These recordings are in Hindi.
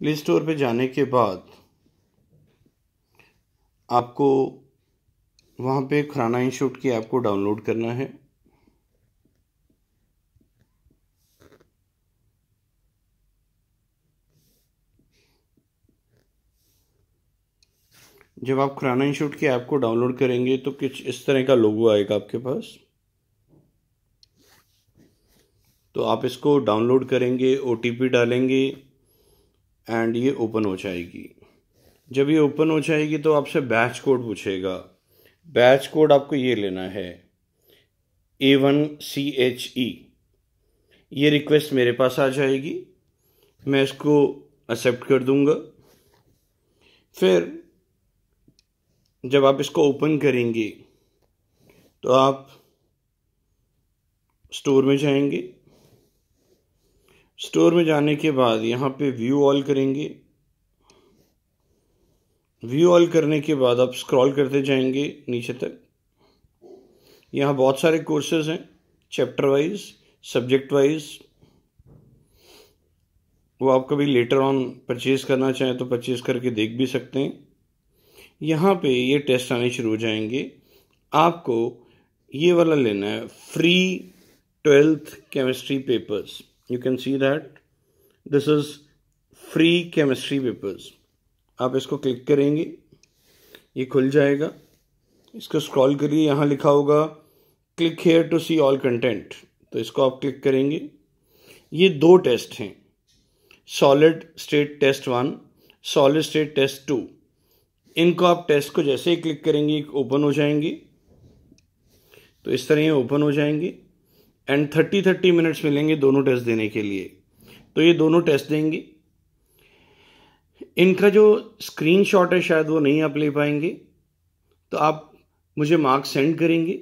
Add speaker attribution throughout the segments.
Speaker 1: प्ले स्टोर पर जाने के बाद आपको वहाँ पे खुराना इंस्टीट्यूट की ऐप को डाउनलोड करना है जब आप खुराना इंस्टीट्यूट की ऐप को डाउनलोड करेंगे तो कुछ इस तरह का लोगो आएगा आपके पास तो आप इसको डाउनलोड करेंगे ओ डालेंगे एंड ये ओपन हो जाएगी जब ये ओपन हो जाएगी तो आपसे बैच कोड पूछेगा बैच कोड आपको ये लेना है ए वन सी एच ई ये रिक्वेस्ट मेरे पास आ जाएगी मैं इसको एक्सेप्ट कर दूंगा फिर जब आप इसको ओपन करेंगे तो आप स्टोर में जाएंगे स्टोर में जाने के बाद यहाँ पे व्यू ऑल करेंगे व्यू ऑल करने के बाद आप स्क्रॉल करते जाएंगे नीचे तक यहाँ बहुत सारे कोर्सेज हैं चैप्टर वाइज सब्जेक्ट वाइज वो आप कभी लेटर ऑन परचेज करना चाहें तो परचेज करके देख भी सकते हैं यहाँ पे ये टेस्ट आने शुरू हो जाएंगे आपको ये वाला लेना है free twelfth chemistry papers you can see that this is free chemistry papers आप इसको क्लिक करेंगे ये खुल जाएगा इसको स्क्रॉल करिए यहाँ लिखा होगा click here to see all content तो इसको आप क्लिक करेंगे ये दो टेस्ट हैं solid state test one solid state test two इनको आप टेस्ट को जैसे ही क्लिक करेंगे ओपन हो जाएंगे तो इस तरह ये ओपन हो जाएंगे एंड थर्टी थर्टी मिनट्स मिलेंगे दोनों टेस्ट देने के लिए तो ये दोनों टेस्ट देंगे इनका जो स्क्रीन शॉट है शायद वो नहीं आप ले पाएंगे तो आप मुझे मार्क्स सेंड करेंगे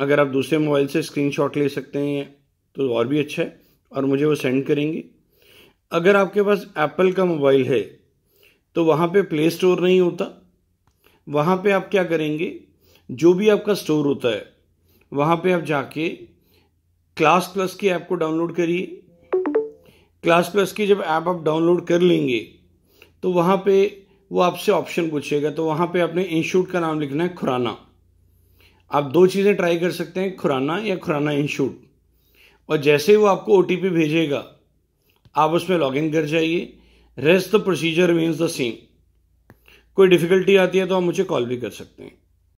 Speaker 1: अगर आप दूसरे मोबाइल से स्क्रीन शॉट ले सकते हैं तो और भी अच्छा है और मुझे वो सेंड करेंगे अगर आपके पास एप्पल का मोबाइल है तो वहाँ पे प्ले स्टोर नहीं होता वहाँ पे आप क्या करेंगे जो भी आपका स्टोर होता है वहाँ पे आप जाके क्लास प्लस की ऐप को डाउनलोड करिए क्लास प्लस की जब ऐप आप डाउनलोड कर लेंगे तो वहाँ पे वो आपसे ऑप्शन पूछेगा तो वहाँ पे आपने इंस्टीट्यूट का नाम लिखना है खुराना आप दो चीज़ें ट्राई कर सकते हैं खुराना या खुराना इंस्टीट्यूट और जैसे ही वो आपको ओ भेजेगा आप उसमें लॉग इन कर जाइए rest the procedure means the same कोई डिफ़िकल्टी आती है तो आप मुझे कॉल भी कर सकते हैं